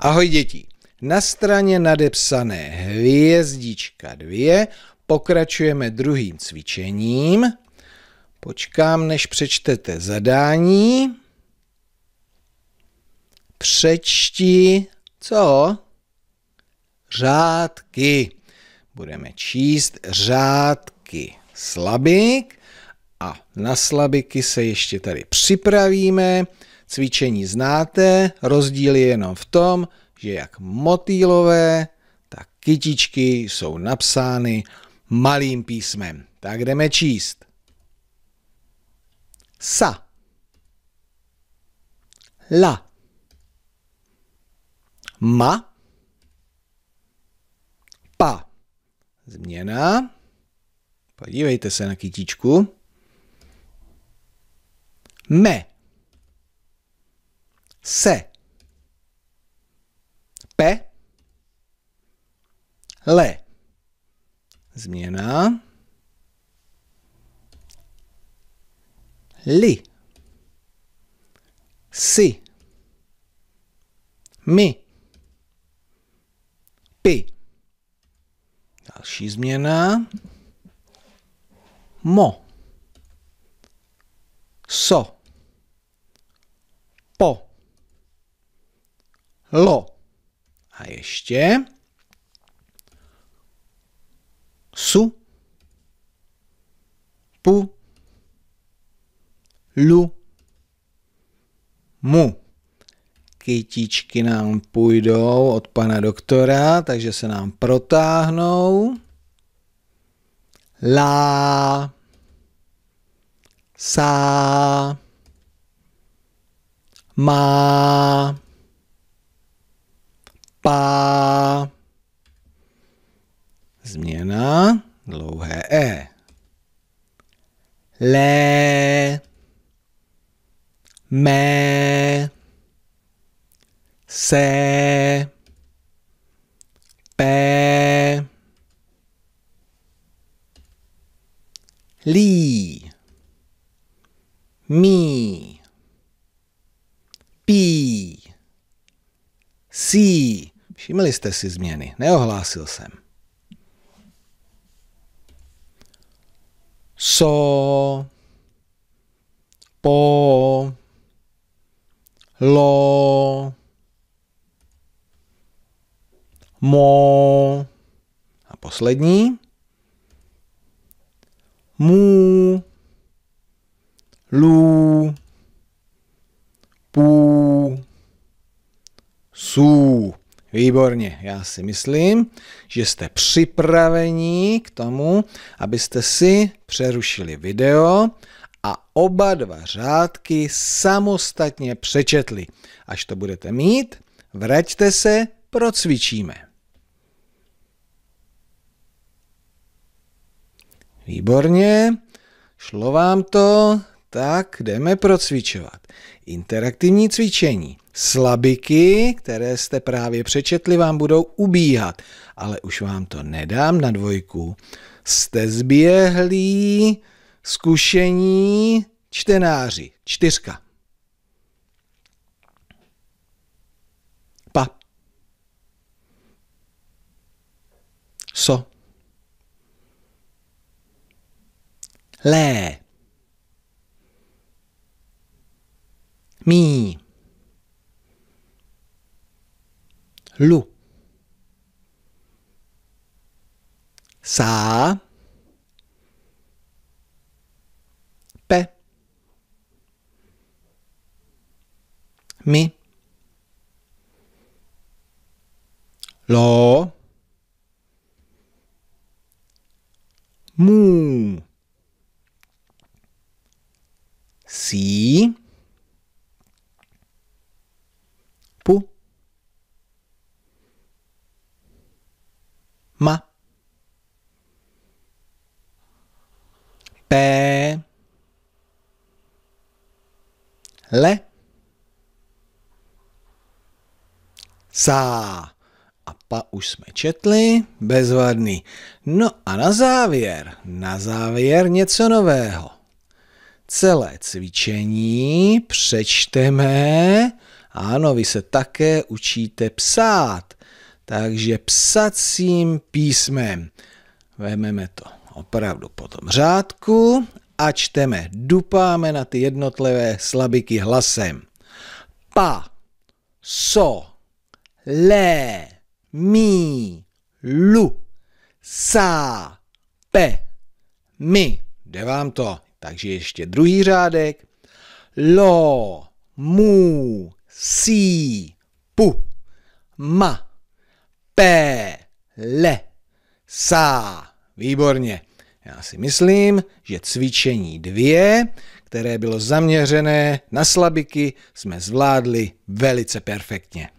Ahoj děti. Na straně nadepsané hvězdička 2 pokračujeme druhým cvičením. Počkám, než přečtete zadání. Přečti co? Řádky. Budeme číst řádky slabik a na slabiky se ještě tady připravíme. Cvičení znáte, rozdíl je jenom v tom, že jak motýlové, tak kytičky jsou napsány malým písmem. Tak jdeme číst. Sa. La. Ma. Pa. Změna. Podívejte se na kytičku. Me se. Pe. Le. Změna. Li. Si. My. Pi. Další změna. Mo. So. Po lo. A ještě su pu lu mu. Kytičky nám půjdou od pana doktora, takže se nám protáhnou. La sa ma pa. Změna dlouhé E. le me Se. pe Lí. Me. Všimli jste si změny, neohlásil jsem. So, po, lo, mo a poslední mu, lu, Výborně, já si myslím, že jste připraveni k tomu, abyste si přerušili video a oba dva řádky samostatně přečetli. Až to budete mít, vraťte se, procvičíme. Výborně, šlo vám to, tak jdeme procvičovat. Interaktivní cvičení. Slabiky, které jste právě přečetli, vám budou ubíhat, ale už vám to nedám na dvojku. Jste zběhlí, zkušení, čtenáři. Čtyřka. Pa. So. Lé. Mí. lu. Sá. Pe. Mi. Lo. Mu. Si. Pu. ma pe le sa. A pa už jsme četli, bezvadný. No a na závěr, na závěr něco nového. Celé cvičení přečteme. Ano, vy se také učíte psát. Takže psacím písmem vezmeme to opravdu po tom řádku a čteme, dupáme na ty jednotlivé slabiky hlasem. Pa, so, le, mi, lu, sa, pe, mi. Jde vám to. Takže ještě druhý řádek. Lo, mu, si, pu, ma, P, le, sa. Výborně. Já si myslím, že cvičení dvě, které bylo zaměřené na slabiky, jsme zvládli velice perfektně.